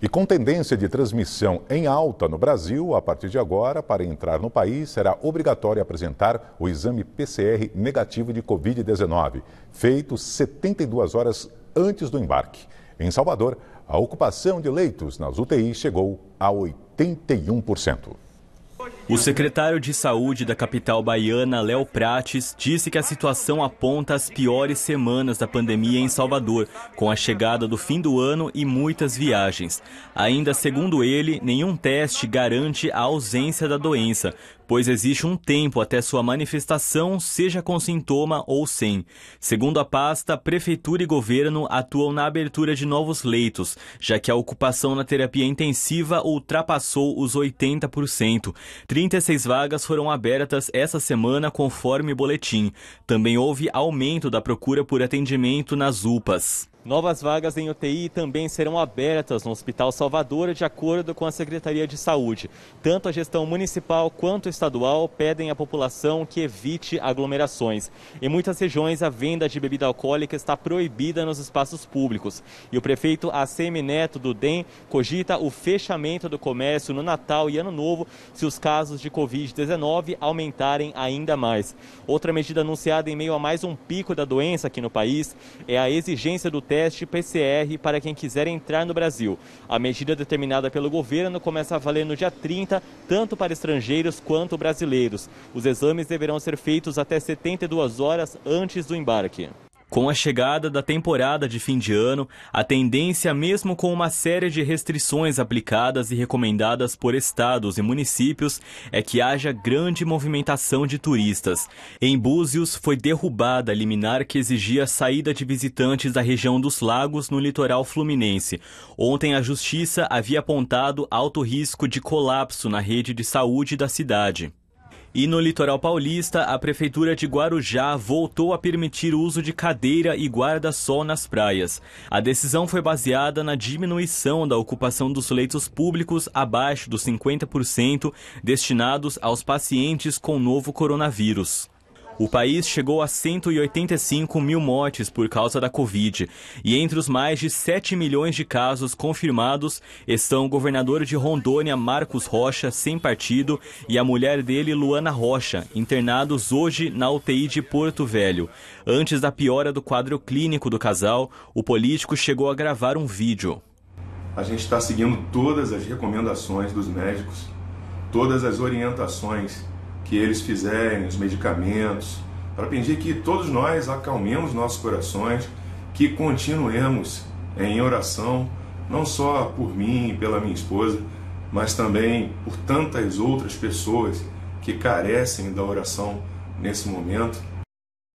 E com tendência de transmissão em alta no Brasil, a partir de agora, para entrar no país, será obrigatório apresentar o exame PCR negativo de Covid-19, feito 72 horas antes do embarque. Em Salvador, a ocupação de leitos nas UTIs chegou a 81%. O secretário de Saúde da capital baiana, Léo Prates, disse que a situação aponta as piores semanas da pandemia em Salvador, com a chegada do fim do ano e muitas viagens. Ainda segundo ele, nenhum teste garante a ausência da doença, pois existe um tempo até sua manifestação, seja com sintoma ou sem. Segundo a pasta, prefeitura e governo atuam na abertura de novos leitos, já que a ocupação na terapia intensiva ultrapassou os 80%. 36 vagas foram abertas essa semana, conforme boletim. Também houve aumento da procura por atendimento nas UPAs. Novas vagas em UTI também serão abertas no Hospital Salvador, de acordo com a Secretaria de Saúde. Tanto a gestão municipal quanto estadual pedem à população que evite aglomerações. Em muitas regiões, a venda de bebida alcoólica está proibida nos espaços públicos. E o prefeito ACM Neto do DEM cogita o fechamento do comércio no Natal e Ano Novo se os casos de Covid-19 aumentarem ainda mais. Outra medida anunciada em meio a mais um pico da doença aqui no país é a exigência do teste teste PCR para quem quiser entrar no Brasil. A medida determinada pelo governo começa a valer no dia 30, tanto para estrangeiros quanto brasileiros. Os exames deverão ser feitos até 72 horas antes do embarque. Com a chegada da temporada de fim de ano, a tendência, mesmo com uma série de restrições aplicadas e recomendadas por estados e municípios, é que haja grande movimentação de turistas. Em Búzios, foi derrubada a liminar que exigia a saída de visitantes da região dos lagos no litoral fluminense. Ontem, a Justiça havia apontado alto risco de colapso na rede de saúde da cidade. E no litoral paulista, a Prefeitura de Guarujá voltou a permitir o uso de cadeira e guarda-sol nas praias. A decisão foi baseada na diminuição da ocupação dos leitos públicos abaixo dos 50% destinados aos pacientes com novo coronavírus. O país chegou a 185 mil mortes por causa da Covid. E entre os mais de 7 milhões de casos confirmados estão o governador de Rondônia, Marcos Rocha, sem partido, e a mulher dele, Luana Rocha, internados hoje na UTI de Porto Velho. Antes da piora do quadro clínico do casal, o político chegou a gravar um vídeo. A gente está seguindo todas as recomendações dos médicos, todas as orientações que eles fizerem, os medicamentos, para pedir que todos nós acalmemos nossos corações, que continuemos em oração, não só por mim e pela minha esposa, mas também por tantas outras pessoas que carecem da oração nesse momento